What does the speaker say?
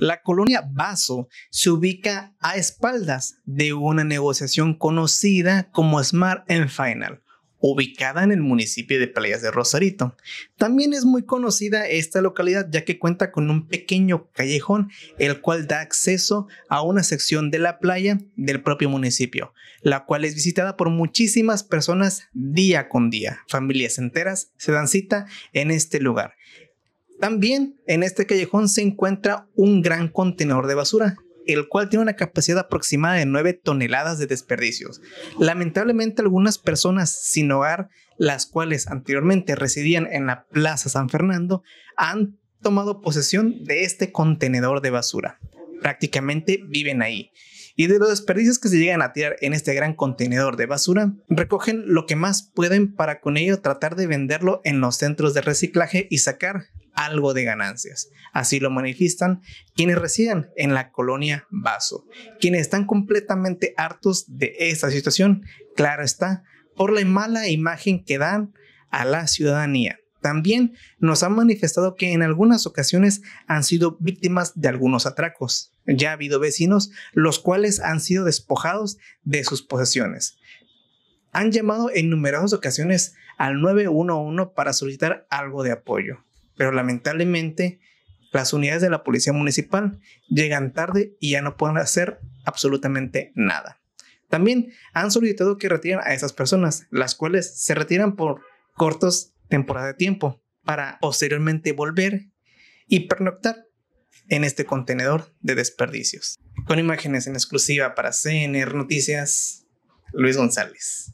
La colonia Vaso se ubica a espaldas de una negociación conocida como Smart and Final, ubicada en el municipio de Playas de Rosarito. También es muy conocida esta localidad ya que cuenta con un pequeño callejón el cual da acceso a una sección de la playa del propio municipio, la cual es visitada por muchísimas personas día con día. Familias enteras se dan cita en este lugar. También en este callejón se encuentra un gran contenedor de basura, el cual tiene una capacidad aproximada de 9 toneladas de desperdicios. Lamentablemente algunas personas sin hogar, las cuales anteriormente residían en la Plaza San Fernando, han tomado posesión de este contenedor de basura. Prácticamente viven ahí. Y de los desperdicios que se llegan a tirar en este gran contenedor de basura, recogen lo que más pueden para con ello tratar de venderlo en los centros de reciclaje y sacar algo de ganancias. Así lo manifiestan quienes residen en la colonia Vaso, quienes están completamente hartos de esta situación, claro está, por la mala imagen que dan a la ciudadanía. También nos han manifestado que en algunas ocasiones han sido víctimas de algunos atracos. Ya ha habido vecinos los cuales han sido despojados de sus posesiones. Han llamado en numerosas ocasiones al 911 para solicitar algo de apoyo pero lamentablemente las unidades de la policía municipal llegan tarde y ya no pueden hacer absolutamente nada. También han solicitado que retiren a esas personas, las cuales se retiran por cortos temporadas de tiempo para posteriormente volver y pernoctar en este contenedor de desperdicios. Con imágenes en exclusiva para CNR Noticias, Luis González.